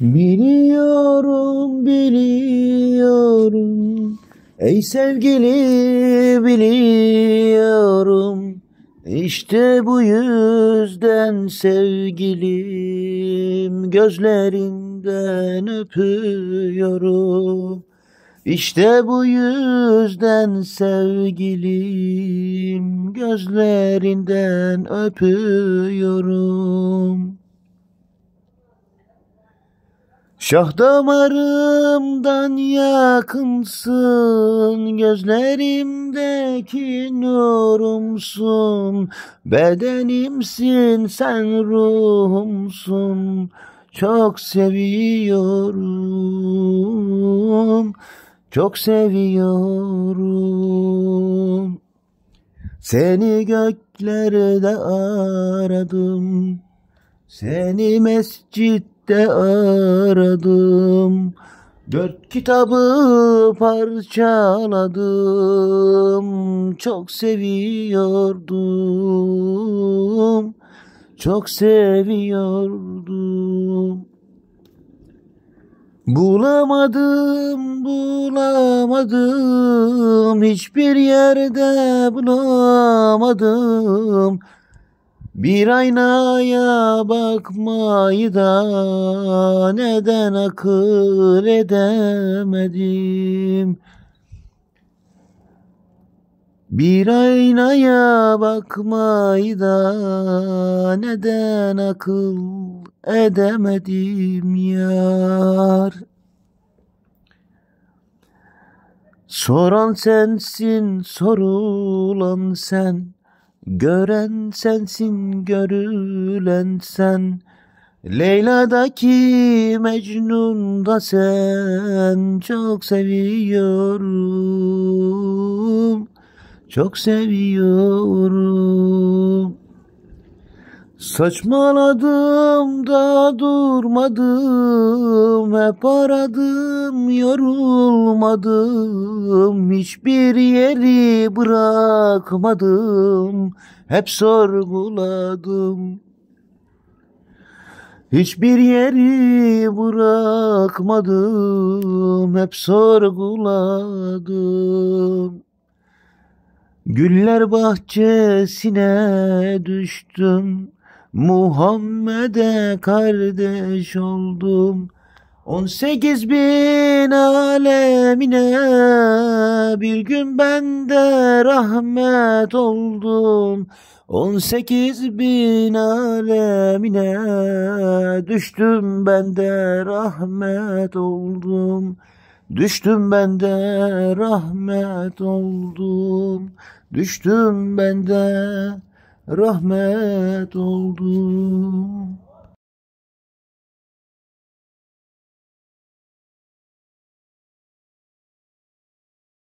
Biliyorum, biliyorum. Ey sevgili biliyorum. İşte bu yüzden sevgilim gözlerinden öpüyorum. İşte bu yüzden sevgilim gözlerinden öpüyorum. Şah damarımdan yakınsın, gözlerimdeki nurumsun, bedenimsin sen ruhumsun, çok seviyorum, çok seviyorum. Seni göklerde aradım, seni mescit de aradım Dört kitabı parçaladım Çok seviyordum Çok seviyordum Bulamadım, bulamadım, hiçbir yerde bulamadım. Bir aynaya bakmayı da neden akıl edemedim? Bir aynaya bakmayı da neden akıl edemedim yar? Soran sensin, sorulan sen. Gören sensin, görülen sen. Leyla'daki Mecnun'da sen çok seviyorum. Çok seviyorum. Saçmaladım da durmadım Hep aradım yorulmadım Hiçbir yeri bırakmadım Hep sorguladım Hiçbir yeri bırakmadım Hep sorguladım Güller bahçesine düştüm Muhammed'e kardeş oldum. 18 bin alemine bir gün ben de rahmet oldum. 18 bin alemine düştüm ben de rahmet oldum. Düştüm ben de rahmet oldum. Düştüm ben de rahmet oldu.